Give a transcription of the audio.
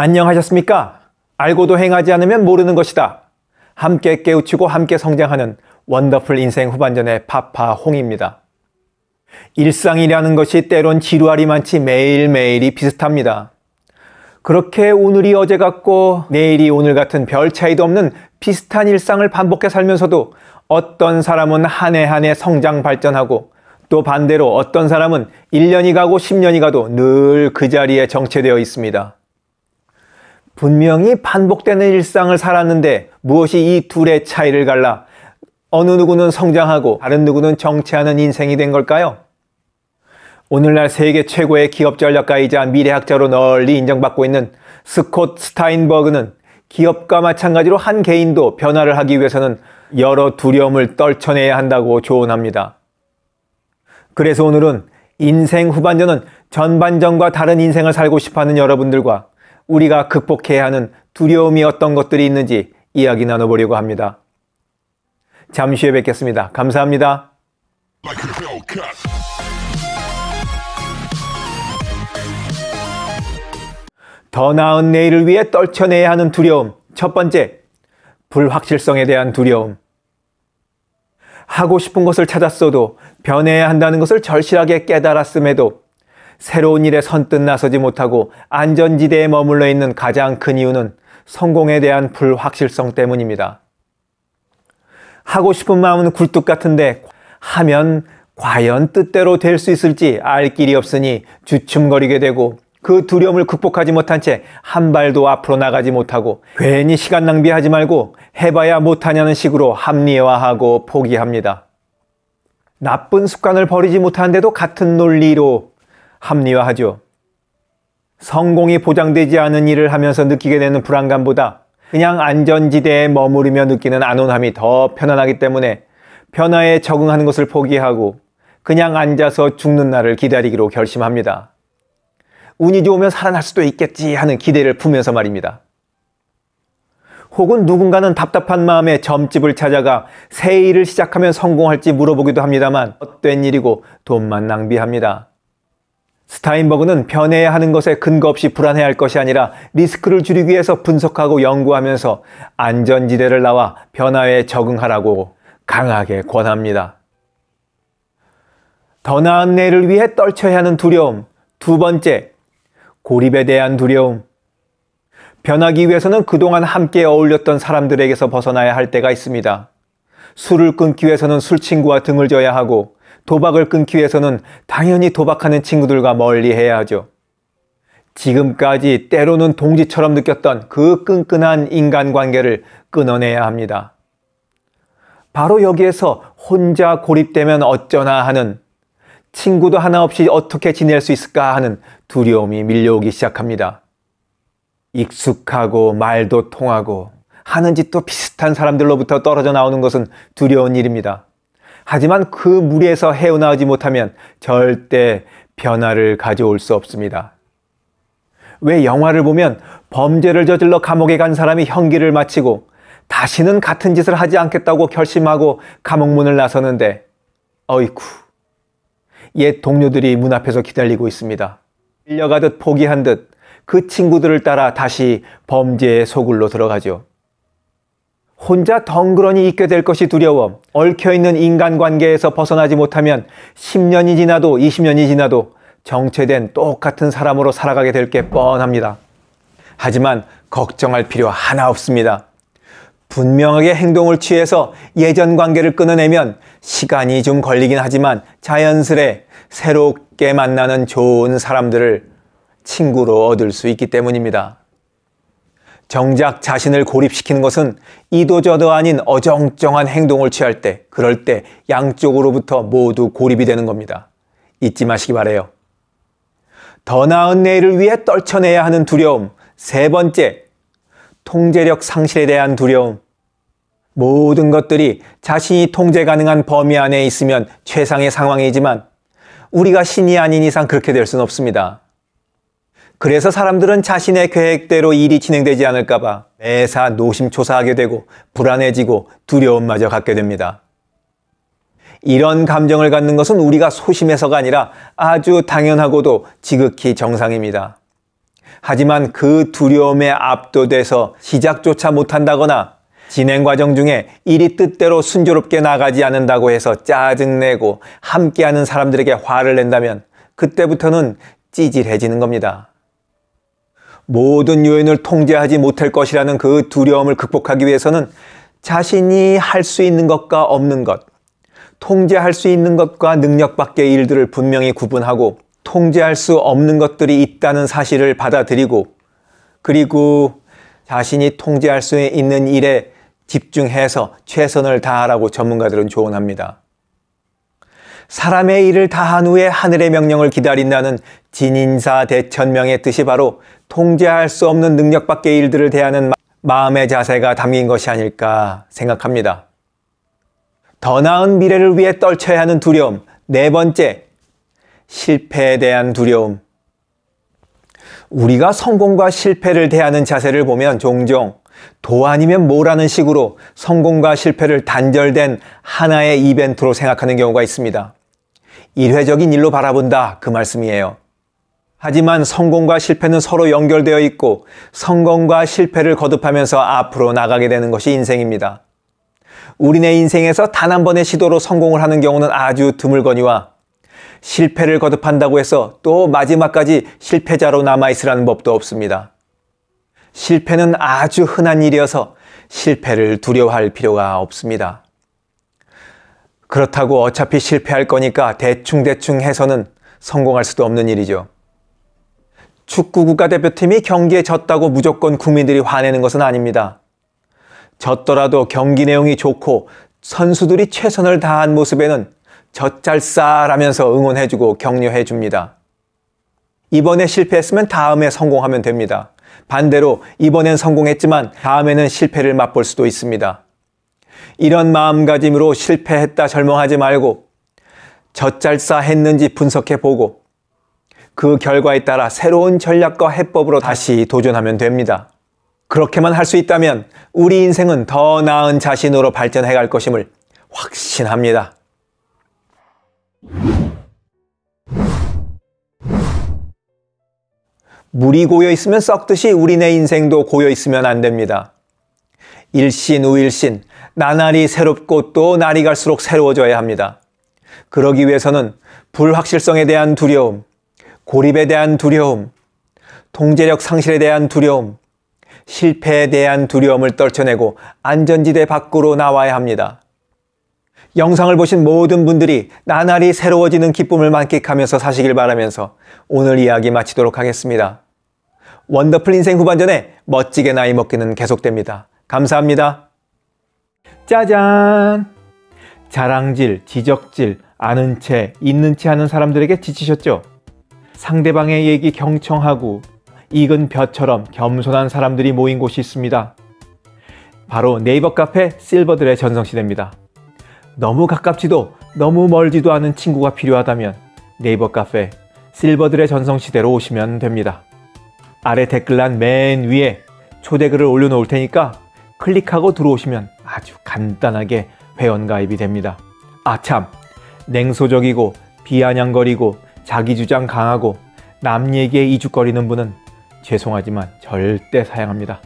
안녕하셨습니까? 알고도 행하지 않으면 모르는 것이다. 함께 깨우치고 함께 성장하는 원더풀 인생 후반전의 파파홍입니다. 일상이라는 것이 때론 지루하리만치 매일매일이 비슷합니다. 그렇게 오늘이 어제 같고 내일이 오늘 같은 별 차이도 없는 비슷한 일상을 반복해 살면서도 어떤 사람은 한 해 한 해 성장 발전하고 또 반대로 어떤 사람은 1년이 가고 10년이 가도 늘 그 자리에 정체되어 있습니다. 분명히 반복되는 일상을 살았는데 무엇이 이 둘의 차이를 갈라 어느 누구는 성장하고 다른 누구는 정체하는 인생이 된 걸까요? 오늘날 세계 최고의 기업 전략가이자 미래학자로 널리 인정받고 있는 스콧 스타인버그는 기업과 마찬가지로 한 개인도 변화를 하기 위해서는 여러 두려움을 떨쳐내야 한다고 조언합니다. 그래서 오늘은 인생 후반전은 전반전과 다른 인생을 살고 싶어 하는 여러분들과 우리가 극복해야 하는 두려움이 어떤 것들이 있는지 이야기 나눠보려고 합니다. 잠시 후에 뵙겠습니다. 감사합니다. 더 나은 내일을 위해 떨쳐내야 하는 두려움. 첫 번째, 불확실성에 대한 두려움. 하고 싶은 것을 찾았어도 변해야 한다는 것을 절실하게 깨달았음에도 새로운 일에 선뜻 나서지 못하고 안전지대에 머물러 있는 가장 큰 이유는 성공에 대한 불확실성 때문입니다. 하고 싶은 마음은 굴뚝 같은데 하면 과연 뜻대로 될 수 있을지 알 길이 없으니 주춤거리게 되고 그 두려움을 극복하지 못한 채 한 발도 앞으로 나가지 못하고 괜히 시간 낭비하지 말고 해봐야 못하냐는 식으로 합리화하고 포기합니다. 나쁜 습관을 버리지 못하는데도 같은 논리로 합리화하죠. 성공이 보장되지 않은 일을 하면서 느끼게 되는 불안감보다 그냥 안전지대에 머무르며 느끼는 안온함이 더 편안하기 때문에 변화에 적응하는 것을 포기하고 그냥 앉아서 죽는 날을 기다리기로 결심합니다. 운이 좋으면 살아날 수도 있겠지 하는 기대를 품면서 말입니다. 혹은 누군가는 답답한 마음에 점집을 찾아가 새 일을 시작하면 성공할지 물어보기도 합니다만 어된 일이고 돈만 낭비합니다. 스타인버그는 변해야 하는 것에 근거 없이 불안해할 것이 아니라 리스크를 줄이기 위해서 분석하고 연구하면서 안전지대를 나와 변화에 적응하라고 강하게 권합니다. 더 나은 내일을 위해 떨쳐야 하는 두려움. 두 번째, 고립에 대한 두려움. 변하기 위해서는 그동안 함께 어울렸던 사람들에게서 벗어나야 할 때가 있습니다. 술을 끊기 위해서는 술친구와 등을 져야 하고 도박을 끊기 위해서는 당연히 도박하는 친구들과 멀리 해야 하죠. 지금까지 때로는 동지처럼 느꼈던 그 끈끈한 인간관계를 끊어내야 합니다. 바로 여기에서 혼자 고립되면 어쩌나 하는 친구도 하나 없이 어떻게 지낼 수 있을까 하는 두려움이 밀려오기 시작합니다. 익숙하고 말도 통하고 하는 짓도 비슷한 사람들로부터 떨어져 나오는 것은 두려운 일입니다. 하지만 그 무리에서 헤어나오지 못하면 절대 변화를 가져올 수 없습니다. 왜 영화를 보면 범죄를 저질러 감옥에 간 사람이 형기를 마치고 다시는 같은 짓을 하지 않겠다고 결심하고 감옥문을 나서는데 어이쿠 옛 동료들이 문 앞에서 기다리고 있습니다. 밀려가듯 포기한 듯 그 친구들을 따라 다시 범죄의 소굴로 들어가죠. 혼자 덩그러니 있게 될 것이 두려워 얽혀있는 인간관계에서 벗어나지 못하면 10년이 지나도 20년이 지나도 정체된 똑같은 사람으로 살아가게 될 게 뻔합니다. 하지만 걱정할 필요 하나 없습니다. 분명하게 행동을 취해서 예전 관계를 끊어내면 시간이 좀 걸리긴 하지만 자연스레 새롭게 만나는 좋은 사람들을 친구로 얻을 수 있기 때문입니다. 정작 자신을 고립시키는 것은 이도저도 아닌 어정쩡한 행동을 취할 때, 그럴 때 양쪽으로부터 모두 고립이 되는 겁니다. 잊지 마시기 바래요. 더 나은 내일을 위해 떨쳐내야 하는 두려움. 세 번째, 통제력 상실에 대한 두려움. 모든 것들이 자신이 통제 가능한 범위 안에 있으면 최상의 상황이지만 우리가 신이 아닌 이상 그렇게 될 수는 없습니다. 그래서 사람들은 자신의 계획대로 일이 진행되지 않을까봐 매사 노심초사하게 되고 불안해지고 두려움마저 갖게 됩니다. 이런 감정을 갖는 것은 우리가 소심해서가 아니라 아주 당연하고도 지극히 정상입니다. 하지만 그 두려움에 압도돼서 시작조차 못한다거나 진행 과정 중에 일이 뜻대로 순조롭게 나가지 않는다고 해서 짜증내고 함께하는 사람들에게 화를 낸다면 그때부터는 찌질해지는 겁니다. 모든 요인을 통제하지 못할 것이라는 그 두려움을 극복하기 위해서는 자신이 할 수 있는 것과 없는 것, 통제할 수 있는 것과 능력 밖의 일들을 분명히 구분하고 통제할 수 없는 것들이 있다는 사실을 받아들이고 그리고 자신이 통제할 수 있는 일에 집중해서 최선을 다하라고 전문가들은 조언합니다. 사람의 일을 다한 후에 하늘의 명령을 기다린다는 진인사 대천명의 뜻이 바로 통제할 수 없는 능력밖의 일들을 대하는 마음의 자세가 담긴 것이 아닐까 생각합니다. 더 나은 미래를 위해 떨쳐야 하는 두려움. 네 번째, 실패에 대한 두려움. 우리가 성공과 실패를 대하는 자세를 보면 종종 도 아니면 뭐라는 식으로 성공과 실패를 단절된 하나의 이벤트로 생각하는 경우가 있습니다. 일회적인 일로 바라본다. 그 말씀이에요. 하지만 성공과 실패는 서로 연결되어 있고 성공과 실패를 거듭하면서 앞으로 나가게 되는 것이 인생입니다. 우리네 인생에서 단 한 번의 시도로 성공을 하는 경우는 아주 드물거니와 실패를 거듭한다고 해서 또 마지막까지 실패자로 남아있으라는 법도 없습니다. 실패는 아주 흔한 일이어서 실패를 두려워할 필요가 없습니다. 그렇다고 어차피 실패할 거니까 대충대충 해서는 성공할 수도 없는 일이죠. 축구 국가대표팀이 경기에 졌다고 무조건 국민들이 화내는 것은 아닙니다. 졌더라도 경기 내용이 좋고 선수들이 최선을 다한 모습에는 젖잘싸라면서 응원해주고 격려해줍니다. 이번에 실패했으면 다음에 성공하면 됩니다. 반대로 이번엔 성공했지만 다음에는 실패를 맛볼 수도 있습니다. 이런 마음가짐으로 실패했다 절망하지 말고 젖잘싸 했는지 분석해보고 그 결과에 따라 새로운 전략과 해법으로 다시 도전하면 됩니다. 그렇게만 할 수 있다면 우리 인생은 더 나은 자신으로 발전해 갈 것임을 확신합니다. 물이 고여 있으면 썩듯이 우리 네 인생도 고여 있으면 안 됩니다. 일신 우일신, 나날이 새롭고 또 날이 갈수록 새로워져야 합니다. 그러기 위해서는 불확실성에 대한 두려움, 고립에 대한 두려움, 통제력 상실에 대한 두려움, 실패에 대한 두려움을 떨쳐내고 안전지대 밖으로 나와야 합니다. 영상을 보신 모든 분들이 나날이 새로워지는 기쁨을 만끽하면서 사시길 바라면서 오늘 이야기 마치도록 하겠습니다. 원더풀 인생 후반전에 멋지게 나이 먹기는 계속됩니다. 감사합니다. 짜잔! 자랑질, 지적질, 아는 채, 있는 채 하는 사람들에게 지치셨죠? 상대방의 얘기 경청하고 익은 벼처럼 겸손한 사람들이 모인 곳이 있습니다. 바로 네이버 카페 실버들의 전성시대입니다. 너무 가깝지도 너무 멀지도 않은 친구가 필요하다면 네이버 카페 실버들의 전성시대로 오시면 됩니다. 아래 댓글란 맨 위에 초대글을 올려놓을 테니까 클릭하고 들어오시면 아주 간단하게 회원가입이 됩니다. 아참! 냉소적이고 비아냥거리고 자기 주장 강하고 남 얘기에 이죽거리는 분은 죄송하지만 절대 사양합니다.